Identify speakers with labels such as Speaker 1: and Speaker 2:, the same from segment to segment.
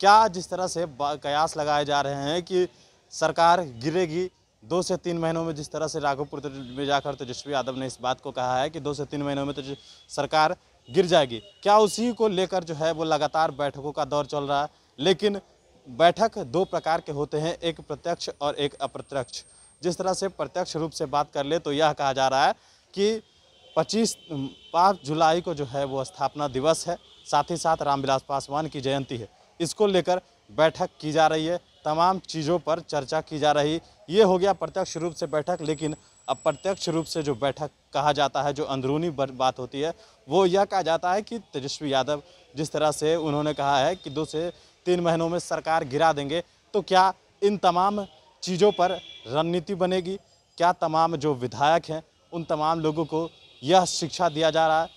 Speaker 1: क्या जिस तरह से कयास लगाए जा रहे हैं कि सरकार गिरेगी दो से तीन महीनों में जिस तरह से राघोपुर में जाकर तेजस्वी यादव ने इस बात को कहा है कि दो से तीन महीनों में तो सरकार गिर जाएगी क्या उसी को लेकर जो है वो लगातार बैठकों का दौर चल रहा है लेकिन बैठक दो प्रकार के होते हैं एक प्रत्यक्ष और एक अप्रत्यक्ष जिस तरह से प्रत्यक्ष रूप से बात कर ले तो यह कहा जा रहा है कि 25 पाँच जुलाई को जो है वो स्थापना दिवस है साथ ही साथ रामविलास पासवान की जयंती है इसको लेकर बैठक की जा रही है तमाम चीज़ों पर चर्चा की जा रही ये हो गया प्रत्यक्ष रूप से बैठक लेकिन अप्रत्यक्ष रूप से जो बैठक कहा जाता है जो अंदरूनी बात होती है वो यह कहा जाता है कि तेजस्वी यादव जिस तरह से उन्होंने कहा है कि दो से तीन महीनों में सरकार गिरा देंगे तो क्या इन तमाम चीज़ों पर रणनीति बनेगी क्या तमाम जो विधायक हैं उन तमाम लोगों को यह शिक्षा दिया जा रहा है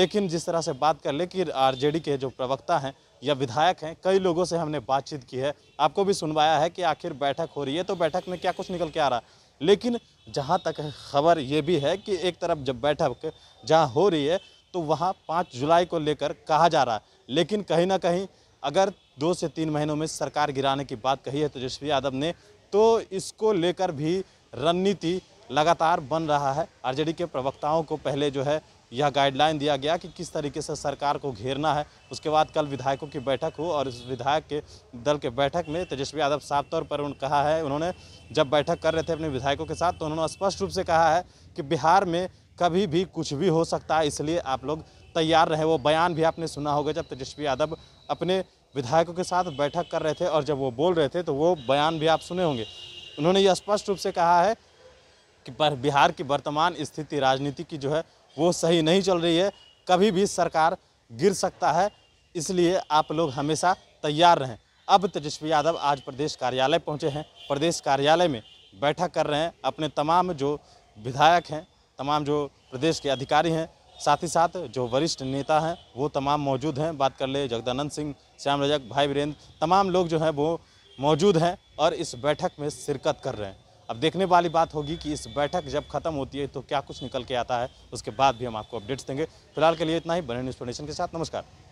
Speaker 1: लेकिन जिस तरह से बात कर ले कि आर के जो प्रवक्ता हैं या विधायक हैं कई लोगों से हमने बातचीत की है आपको भी सुनवाया है कि आखिर बैठक हो रही है तो बैठक में क्या कुछ निकल के आ रहा है लेकिन जहाँ तक खबर ये भी है कि एक तरफ जब बैठक जहाँ हो रही है तो वहाँ पाँच जुलाई को लेकर कहा जा रहा है लेकिन कहीं ना कहीं अगर दो से तीन महीनों में सरकार गिराने की बात कही है तेजस्वी तो यादव ने तो इसको लेकर भी रणनीति लगातार बन रहा है आरजेडी के प्रवक्ताओं को पहले जो है यह गाइडलाइन दिया गया कि किस तरीके से सरकार को घेरना है उसके बाद कल विधायकों की बैठक हो और इस विधायक के दल के बैठक में तेजस्वी यादव साफ तौर पर उन कहा है उन्होंने जब बैठक कर रहे थे अपने विधायकों के साथ तो उन्होंने स्पष्ट रूप से कहा है कि बिहार में कभी भी कुछ भी हो सकता है इसलिए आप लोग तैयार रहें वो बयान भी आपने सुना होगा जब तेजस्वी यादव अपने विधायकों के साथ बैठक कर रहे थे और जब वो बोल रहे थे तो वो बयान भी आप सुने होंगे उन्होंने यह स्पष्ट रूप से कहा है कि पर बिहार की वर्तमान स्थिति राजनीति की जो है वो सही नहीं चल रही है कभी भी सरकार गिर सकता है इसलिए आप लोग हमेशा तैयार रहें अब तेजस्वी यादव आज प्रदेश कार्यालय पहुंचे हैं प्रदेश कार्यालय में बैठक कर रहे हैं अपने तमाम जो विधायक हैं तमाम जो प्रदेश के अधिकारी हैं साथ ही साथ जो वरिष्ठ नेता हैं वो तमाम मौजूद हैं बात कर ले जगदानंद सिंह श्याम रजक भाई वीरेंद्र तमाम लोग जो हैं वो मौजूद हैं और इस बैठक में शिरकत कर रहे हैं अब देखने वाली बात होगी कि इस बैठक जब खत्म होती है तो क्या कुछ निकल के आता है उसके बाद भी हम आपको अपडेट्स देंगे फिलहाल के लिए इतना ही बने न्यूज़ फाउंडेशन के साथ नमस्कार